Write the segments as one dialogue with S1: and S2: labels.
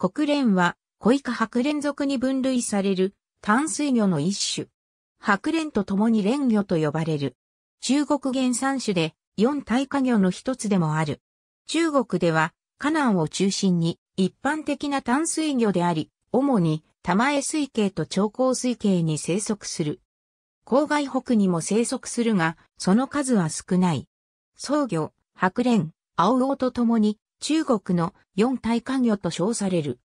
S1: 国連は、小イカ白連属に分類される淡水魚の一種。白連と共に連魚と呼ばれる。中国原産種で四大化魚の一つでもある。中国では、河南を中心に一般的な淡水魚であり、主に玉江水系と長江水系に生息する。郊外北にも生息するが、その数は少ない。僧魚、白蓮、青魚と共に中国の四大家魚と称される。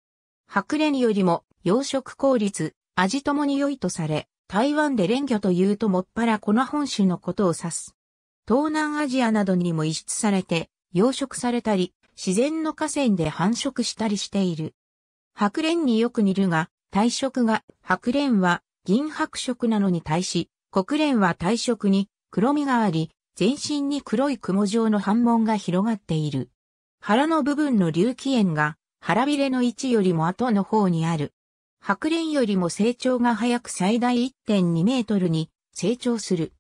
S1: 白蓮よりも養殖効率、味ともに良いとされ、台湾で蓮魚というともっぱらこの本種のことを指す。東南アジアなどにも移出されて、養殖されたり、自然の河川で繁殖したりしている。白蓮によく似るが、体色が、白蓮は銀白色なのに対し、黒蓮は体色に黒みがあり、全身に黒い雲状の斑紋が広がっている。腹の部分の隆起炎が腹びれの位置よりも後の方にある。白蓮よりも成長が早く最大1.2メートルに成長する。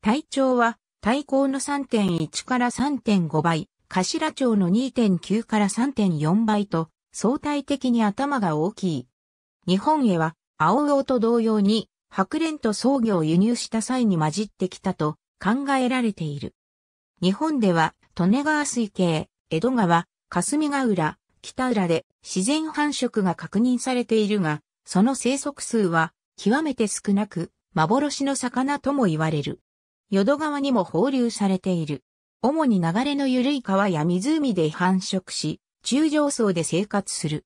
S1: 体長は体高の3.1から3.5倍、頭長の2.9から3.4倍と相対的に頭が大きい。日本へは青葉と同様に白蓮と創業を輸入した際に混じってきたと考えられている。日本では利根川水系、江戸川、霞ヶ浦、北浦で自然繁殖が確認されているが、その生息数は極めて少なく、幻の魚とも言われる。淀川にも放流されている。主に流れの緩い川や湖で繁殖し、中上層で生活する。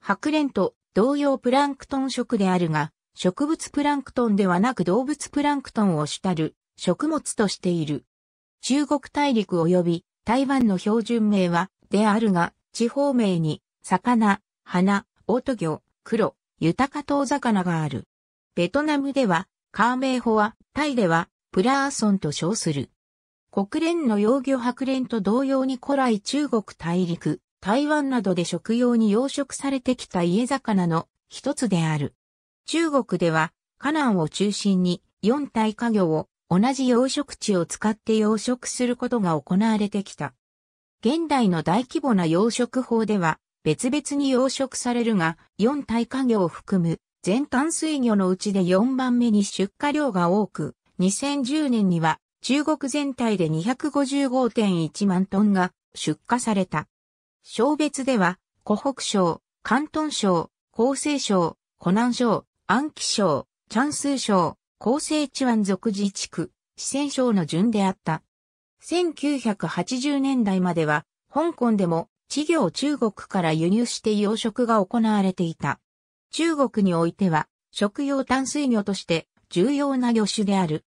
S1: 白蓮と同様プランクトン食であるが、植物プランクトンではなく動物プランクトンを主たる食物としている。中国大陸及び台湾の標準名は、であるが、地方名に、魚、花、オート魚、黒、豊か遠魚がある。ベトナムでは、カーメイホは、タイでは、プラーソンと称する。国連の養魚白連と同様に古来中国大陸、台湾などで食用に養殖されてきた家魚の一つである。中国では、カナンを中心に四体家魚を同じ養殖地を使って養殖することが行われてきた。現代の大規模な養殖法では別々に養殖されるが、4体家魚を含む全淡水魚のうちで4番目に出荷量が多く、2010年には中国全体で255.1万トンが出荷された。省別では、湖北省、広東省、江西省、湖南省、安徽省、チャンス省、厚生地湾族自治区、四川省の順であった。1980年代までは、香港でも稚魚を中国から輸入して養殖が行われていた。中国においては、食用淡水魚として重要な魚種である。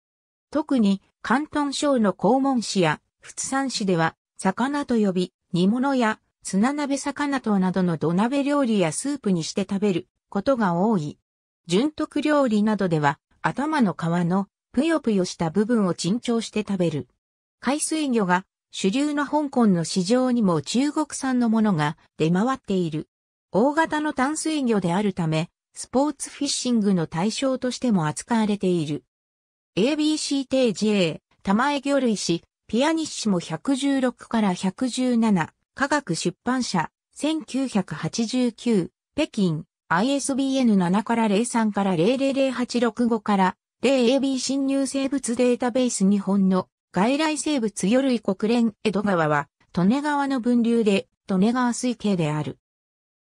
S1: 特に、広東省の黄門市や仏山市では、魚と呼び、煮物や砂鍋魚等などの土鍋料理やスープにして食べることが多い。純徳料理などでは、頭の皮のぷよぷよした部分を珍重して食べる。海水魚が主流の香港の市場にも中国産のものが出回っている。大型の淡水魚であるため、スポーツフィッシングの対象としても扱われている。ABC 定 J、玉江魚類誌、ピアニッシも116から117、科学出版社、1989、北京、ISBN 7から03から000865から0 a b 侵入生物データベース日本の外来生物魚類国連江戸川は、利根川の分流で、利根川水系である。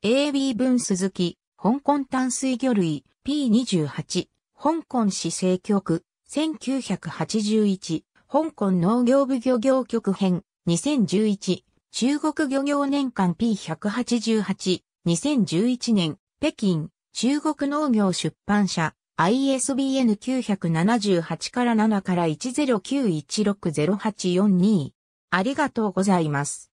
S1: AB 分鈴木、香港淡水魚類 P28、香港市政局、1981、香港農業部漁業局編、2011、中国漁業年間 P188、2011年、北京、中国農業出版社、ISBN 978から7から1091608442。ありがとうございます。